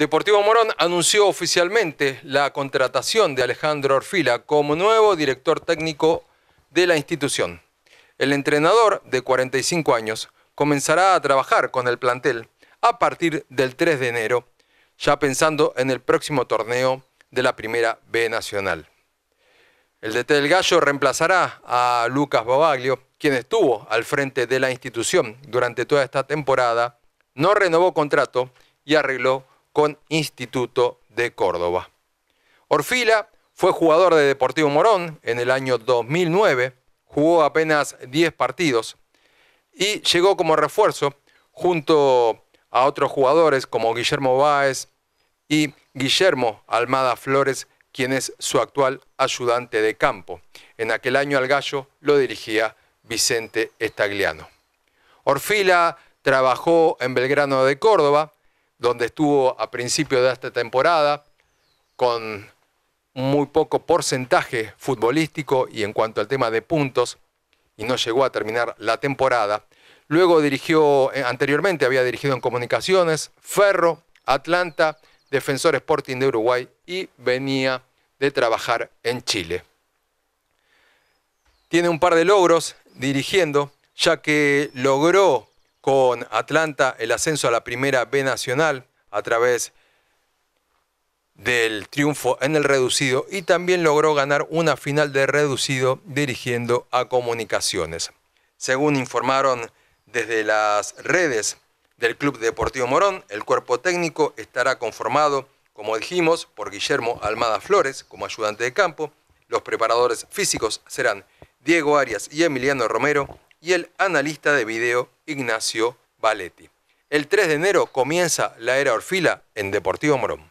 Deportivo Morón anunció oficialmente la contratación de Alejandro Orfila como nuevo director técnico de la institución. El entrenador, de 45 años, comenzará a trabajar con el plantel a partir del 3 de enero, ya pensando en el próximo torneo de la Primera B Nacional. El DT del Gallo reemplazará a Lucas Bavaglio, quien estuvo al frente de la institución durante toda esta temporada, no renovó contrato y arregló Instituto de Córdoba. Orfila fue jugador de Deportivo Morón en el año 2009, jugó apenas 10 partidos y llegó como refuerzo junto a otros jugadores como Guillermo Báez y Guillermo Almada Flores, quien es su actual ayudante de campo. En aquel año al gallo lo dirigía Vicente Estagliano. Orfila trabajó en Belgrano de Córdoba, donde estuvo a principio de esta temporada, con muy poco porcentaje futbolístico y en cuanto al tema de puntos, y no llegó a terminar la temporada. Luego dirigió, eh, anteriormente había dirigido en Comunicaciones, Ferro, Atlanta, Defensor Sporting de Uruguay y venía de trabajar en Chile. Tiene un par de logros dirigiendo, ya que logró con Atlanta el ascenso a la primera B nacional a través del triunfo en el reducido y también logró ganar una final de reducido dirigiendo a comunicaciones. Según informaron desde las redes del Club Deportivo Morón, el cuerpo técnico estará conformado, como dijimos, por Guillermo Almada Flores como ayudante de campo. Los preparadores físicos serán Diego Arias y Emiliano Romero, y el analista de video Ignacio Valetti. El 3 de enero comienza la era Orfila en Deportivo Morón.